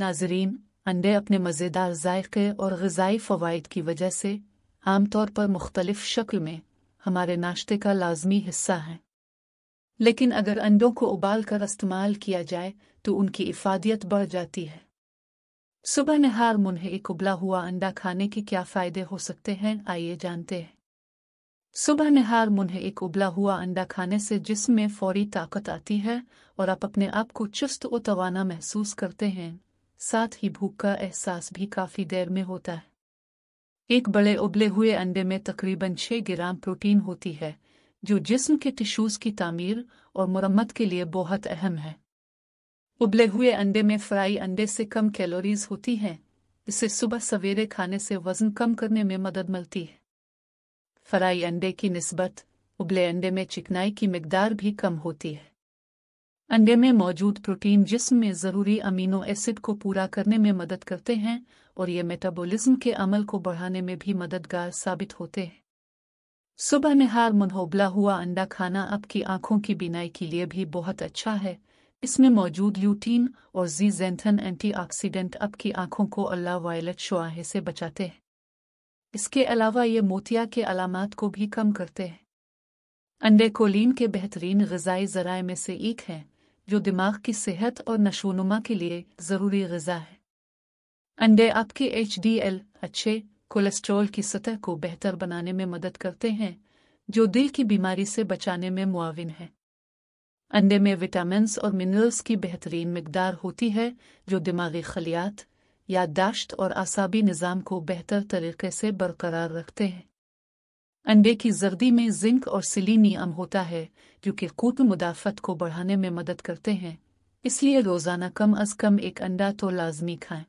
नाजरीन अंडे अपने मज़ेदार जायके और गज़ाई फ़वाद की वजह से आमतौर पर मुख्तलिफ शक्ल में हमारे नाश्ते का लाजमी हिस्सा हैं लेकिन अगर अंडों को उबाल कर इस्तेमाल किया जाए तो उनकी इफादियत बढ़ जाती है सुबह नहार मुन्हें एक उबला हुआ अंडा खाने के क्या फ़ायदे हो सकते हैं आइए जानते हैं सुबह नहार मुन्हें एक उबला हुआ अंडा खाने से जिसम में फौरी ताकत आती है और आप अपने आप को चुस्त व तवाना महसूस करते हैं साथ ही भूख का एहसास भी काफ़ी देर में होता है एक बड़े उबले हुए अंडे में तकरीबन छह ग्राम प्रोटीन होती है जो जिस्म के टिश्यूज़ की तामीर और मरम्मत के लिए बहुत अहम है उबले हुए अंडे में फ्राई अंडे से कम कैलोरीज होती हैं इससे सुबह सवेरे खाने से वजन कम करने में मदद मिलती है फ्राई अंडे की नस्बत उबले अंडे में चिकनाई की मकदार भी कम होती है अंडे में मौजूद प्रोटीन जिस्म में ज़रूरी अमीनो एसिड को पूरा करने में मदद करते हैं और ये मेटाबॉलिज्म के अमल को बढ़ाने में भी मददगार साबित होते हैं सुबह में हार मनहोबला हुआ अंडा खाना आपकी आंखों की बिनाई के लिए भी बहुत अच्छा है इसमें मौजूद ल्यूटीन और जी जेंथन एंटीऑक्सीडेंट आपकी आंखों को अल्लाह वायलट शुआहे से बचाते हैं इसके अलावा ये मोतिया के अलामत को भी कम करते हैं अंडे कोलिन के बेहतरीन गजाई जराए में से एक हैं जो दिमाग की सेहत और नशोनुमा के लिए ज़रूरी गज़ा है अंडे आपके एच अच्छे कोलेस्ट्रॉल की सतह को बेहतर बनाने में मदद करते हैं जो दिल की बीमारी से बचाने में मुआविन है अंडे में विटामिन और मिनरल्स की बेहतरीन मकदार होती है जो दिमागी खलियात याददाश्त और आसाबी निज़ाम को बेहतर तरीके से बरकरार रखते हैं अंडे की जर्दी में जिंक और अम होता है जो कि किरकूट मुदाफत को बढ़ाने में मदद करते हैं इसलिए रोज़ाना कम अज़ कम एक अंडा तो लाजमी खाएं